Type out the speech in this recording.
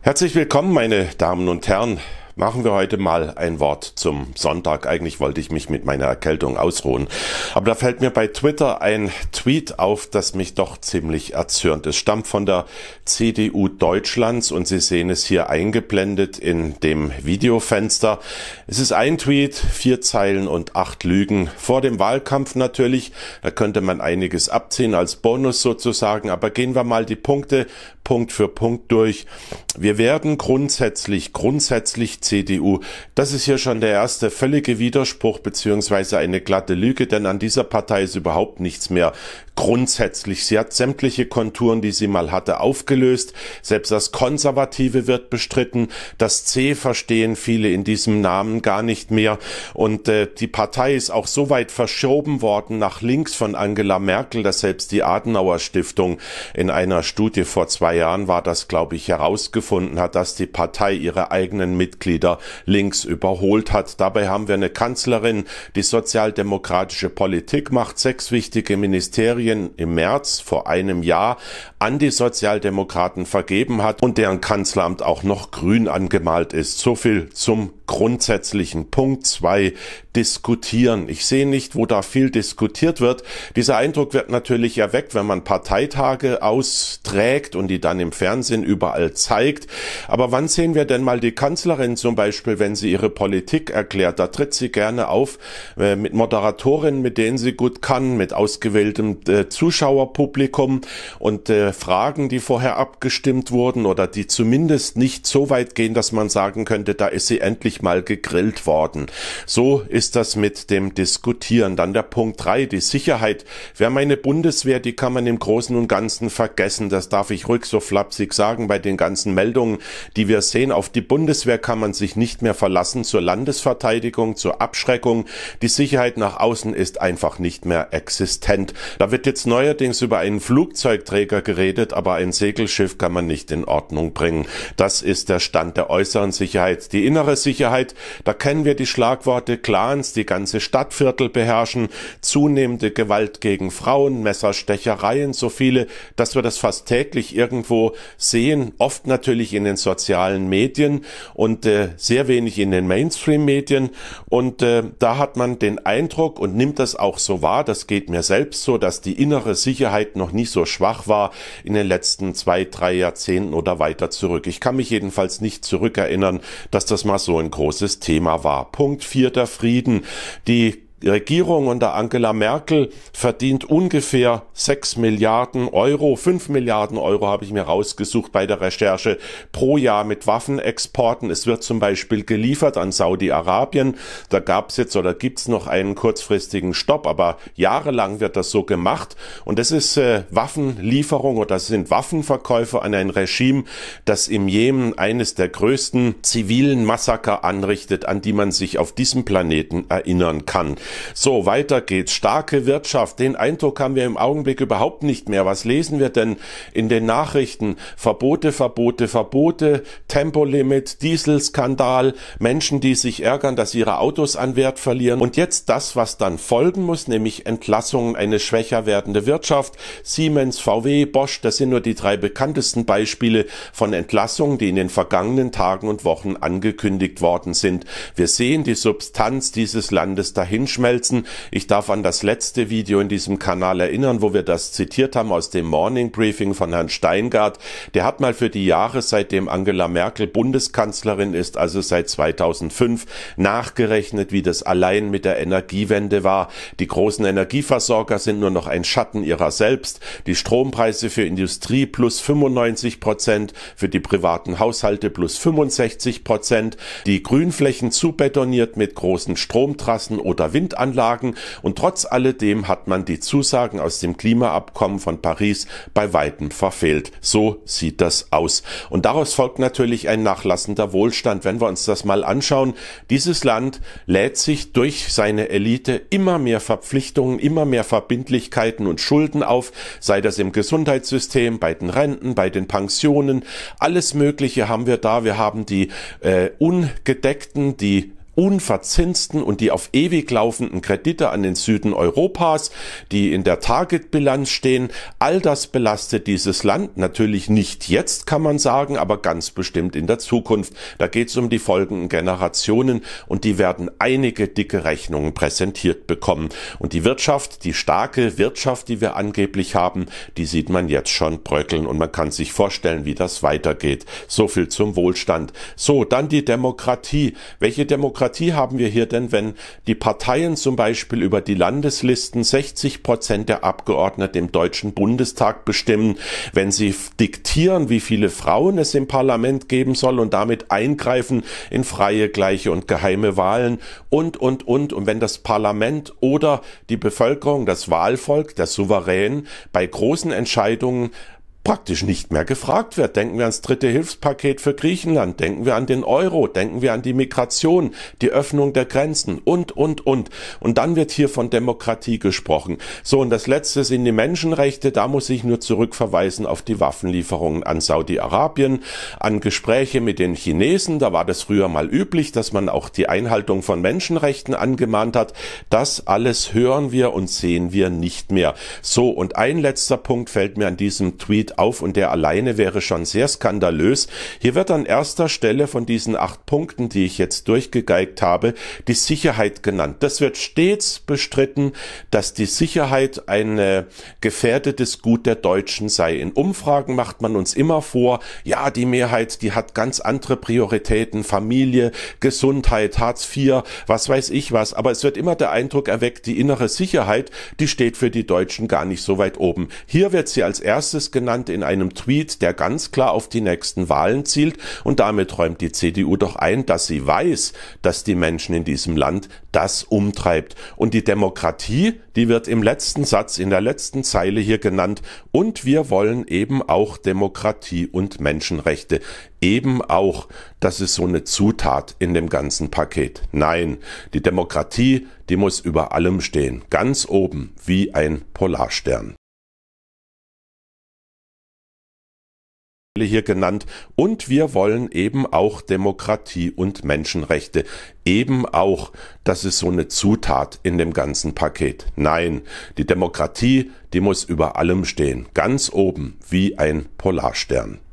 Herzlich willkommen, meine Damen und Herren machen wir heute mal ein Wort zum Sonntag. Eigentlich wollte ich mich mit meiner Erkältung ausruhen. Aber da fällt mir bei Twitter ein Tweet auf, das mich doch ziemlich erzürnt. Es stammt von der CDU Deutschlands und Sie sehen es hier eingeblendet in dem Videofenster. Es ist ein Tweet, vier Zeilen und acht Lügen. Vor dem Wahlkampf natürlich. Da könnte man einiges abziehen als Bonus sozusagen. Aber gehen wir mal die Punkte Punkt für Punkt durch. Wir werden grundsätzlich, grundsätzlich CDU. Das ist hier schon der erste völlige Widerspruch beziehungsweise eine glatte Lüge, denn an dieser Partei ist überhaupt nichts mehr grundsätzlich. Sie hat sämtliche Konturen, die sie mal hatte, aufgelöst. Selbst das Konservative wird bestritten. Das C verstehen viele in diesem Namen gar nicht mehr. Und äh, die Partei ist auch so weit verschoben worden nach links von Angela Merkel, dass selbst die Adenauer Stiftung in einer Studie vor zwei Jahren war das, glaube ich, herausgefunden hat, dass die Partei ihre eigenen Mitglieder wieder links überholt hat. Dabei haben wir eine Kanzlerin, die sozialdemokratische Politik macht, sechs wichtige Ministerien im März vor einem Jahr an die Sozialdemokraten vergeben hat und deren Kanzleramt auch noch grün angemalt ist. So viel zum grundsätzlichen Punkt zwei diskutieren. Ich sehe nicht, wo da viel diskutiert wird. Dieser Eindruck wird natürlich erweckt, wenn man Parteitage austrägt und die dann im Fernsehen überall zeigt. Aber wann sehen wir denn mal die Kanzlerin zum Beispiel, wenn sie ihre Politik erklärt? Da tritt sie gerne auf äh, mit Moderatorinnen, mit denen sie gut kann, mit ausgewähltem äh, Zuschauerpublikum und äh, Fragen, die vorher abgestimmt wurden oder die zumindest nicht so weit gehen, dass man sagen könnte, da ist sie endlich mal gegrillt worden. So ist das mit dem Diskutieren. Dann der Punkt drei, die Sicherheit. Wer meine Bundeswehr, die kann man im Großen und Ganzen vergessen. Das darf ich ruhig so flapsig sagen bei den ganzen Meldungen, die wir sehen. Auf die Bundeswehr kann man sich nicht mehr verlassen zur Landesverteidigung, zur Abschreckung. Die Sicherheit nach außen ist einfach nicht mehr existent. Da wird jetzt neuerdings über einen Flugzeugträger geredet, aber ein Segelschiff kann man nicht in Ordnung bringen. Das ist der Stand der äußeren Sicherheit. Die innere Sicherheit Sicherheit. Da kennen wir die Schlagworte Clans, die ganze Stadtviertel beherrschen, zunehmende Gewalt gegen Frauen, Messerstechereien, so viele, dass wir das fast täglich irgendwo sehen, oft natürlich in den sozialen Medien und äh, sehr wenig in den Mainstream-Medien. Und äh, da hat man den Eindruck und nimmt das auch so wahr, das geht mir selbst so, dass die innere Sicherheit noch nicht so schwach war in den letzten zwei, drei Jahrzehnten oder weiter zurück. Ich kann mich jedenfalls nicht zurückerinnern, dass das mal so ein großes Thema war. Punkt vierter Frieden. Die Regierung unter Angela Merkel verdient ungefähr 6 Milliarden Euro, 5 Milliarden Euro habe ich mir rausgesucht bei der Recherche pro Jahr mit Waffenexporten. Es wird zum Beispiel geliefert an Saudi-Arabien. Da gab es jetzt oder gibt es noch einen kurzfristigen Stopp, aber jahrelang wird das so gemacht. Und das ist äh, Waffenlieferung oder das sind Waffenverkäufe an ein Regime, das im Jemen eines der größten zivilen Massaker anrichtet, an die man sich auf diesem Planeten erinnern kann. So, weiter geht's. Starke Wirtschaft. Den Eindruck haben wir im Augenblick überhaupt nicht mehr. Was lesen wir denn in den Nachrichten? Verbote, Verbote, Verbote, Tempolimit, Dieselskandal, Menschen, die sich ärgern, dass ihre Autos an Wert verlieren und jetzt das, was dann folgen muss, nämlich Entlassungen, eine schwächer werdende Wirtschaft, Siemens, VW, Bosch, das sind nur die drei bekanntesten Beispiele von Entlassungen, die in den vergangenen Tagen und Wochen angekündigt worden sind. Wir sehen die Substanz dieses Landes dahinschmelzen. Ich darf an das letzte Video in diesem Kanal erinnern, wo wir das zitiert haben aus dem Morning Briefing von Herrn Steingart. Der hat mal für die Jahre seitdem Angela Merkel Merkel Bundeskanzlerin ist also seit 2005 nachgerechnet, wie das allein mit der Energiewende war. Die großen Energieversorger sind nur noch ein Schatten ihrer selbst. Die Strompreise für Industrie plus 95 Prozent, für die privaten Haushalte plus 65 Prozent, die Grünflächen zubetoniert mit großen Stromtrassen oder Windanlagen und trotz alledem hat man die Zusagen aus dem Klimaabkommen von Paris bei weitem verfehlt. So sieht das aus. Und daraus folgt natürlich natürlich ein nachlassender Wohlstand. Wenn wir uns das mal anschauen, dieses Land lädt sich durch seine Elite immer mehr Verpflichtungen, immer mehr Verbindlichkeiten und Schulden auf, sei das im Gesundheitssystem, bei den Renten, bei den Pensionen, alles Mögliche haben wir da. Wir haben die äh, ungedeckten, die unverzinsten und die auf ewig laufenden Kredite an den Süden Europas, die in der Target-Bilanz stehen, all das belastet dieses Land. Natürlich nicht jetzt, kann man sagen, aber ganz bestimmt in der Zukunft. Da geht es um die folgenden Generationen und die werden einige dicke Rechnungen präsentiert bekommen. Und die Wirtschaft, die starke Wirtschaft, die wir angeblich haben, die sieht man jetzt schon bröckeln und man kann sich vorstellen, wie das weitergeht. So viel zum Wohlstand. So, dann die Demokratie. Welche Demokratie Demokratie haben wir hier denn, wenn die Parteien zum Beispiel über die Landeslisten 60 Prozent der Abgeordneten im Deutschen Bundestag bestimmen, wenn sie diktieren, wie viele Frauen es im Parlament geben soll und damit eingreifen in freie, gleiche und geheime Wahlen und, und, und. Und wenn das Parlament oder die Bevölkerung, das Wahlvolk, der Souverän bei großen Entscheidungen praktisch nicht mehr gefragt wird. Denken wir ans dritte Hilfspaket für Griechenland, denken wir an den Euro, denken wir an die Migration, die Öffnung der Grenzen und, und, und. Und dann wird hier von Demokratie gesprochen. So, und das Letzte sind die Menschenrechte. Da muss ich nur zurückverweisen auf die Waffenlieferungen an Saudi-Arabien, an Gespräche mit den Chinesen. Da war das früher mal üblich, dass man auch die Einhaltung von Menschenrechten angemahnt hat. Das alles hören wir und sehen wir nicht mehr. So, und ein letzter Punkt fällt mir an diesem Tweet steht auf und der alleine wäre schon sehr skandalös. Hier wird an erster Stelle von diesen acht Punkten, die ich jetzt durchgegeigt habe, die Sicherheit genannt. Das wird stets bestritten, dass die Sicherheit ein äh, gefährdetes Gut der Deutschen sei. In Umfragen macht man uns immer vor, ja, die Mehrheit, die hat ganz andere Prioritäten, Familie, Gesundheit, Hartz IV, was weiß ich was. Aber es wird immer der Eindruck erweckt, die innere Sicherheit, die steht für die Deutschen gar nicht so weit oben. Hier wird sie als erstes genannt Wiegand in einem Tweet, der ganz klar auf die nächsten Wahlen zielt. Und damit räumt die CDU doch ein, dass sie weiß, dass die Menschen in diesem Land das umtreibt. Und die Demokratie, die wird im letzten Satz, in der letzten Zeile hier genannt. Und wir wollen eben auch Demokratie und Menschenrechte. Eben auch. Das ist so eine Zutat in dem ganzen Paket. Nein, die Demokratie, die muss über allem stehen. Ganz oben, wie ein Polarstern. hier genannt. Und wir wollen eben auch Demokratie und Menschenrechte. Eben auch, das ist so eine Zutat in dem ganzen Paket. Nein, die Demokratie, die muss über allem stehen. Ganz oben, wie ein Polarstern.